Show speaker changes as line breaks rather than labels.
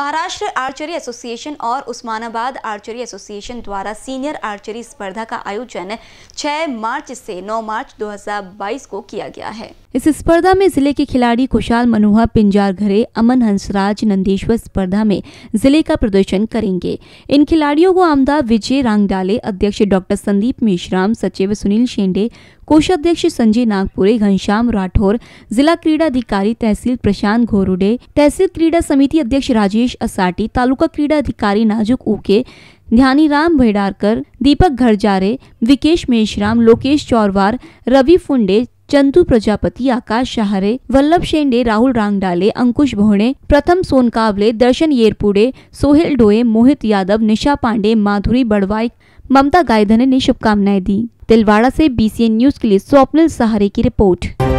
Maharashtra archery association और Osmanabad archery association द्वारा senior archery स्पर्धा का आयोजन 6 मार्च से 9 मार्च 2022 को किया गया है इस स्पर्धा में जिले के खिलाड़ी खुशाल मनुहा पिंजार घरे अमन हंसराज नंदेश्वर स्पर्धा में जिले का प्रदर्शन करेंगे इन खिलाड़ियों को आमदा विजय रांगडाले अध्यक्ष डॉक्टर संदीप मेश्राम सचिव सुनील शेंडे कोषाध्यक्ष संजय नागपुरे घनश्याम राठौर जिला क्रीड़ा अधिकारी तहसील प्रशांत घोरुडे तहसील क्रीड़ा समिति अध्यक्ष राजेश असाटी तालुका क्रीड़ा अधिकारी नाजुक उके राम भेड़ारकर दीपक घरजारे विकेश मेशराम लोकेश चौरवार रवि फुंडे चंदू प्रजापति आकाश शाहरे वल्लभ शेंडे राहुल रांगडाले अंकुश भोणे प्रथम सोनकावले दर्शन येरपुड़े सोहेल डोए मोहित यादव निशा पांडे माधुरी बड़वाई ममता गायधने ने शुभकामनाएं दी तिलवाड़ा से बीसीएन न्यूज के लिए स्वप्निल सहारे की रिपोर्ट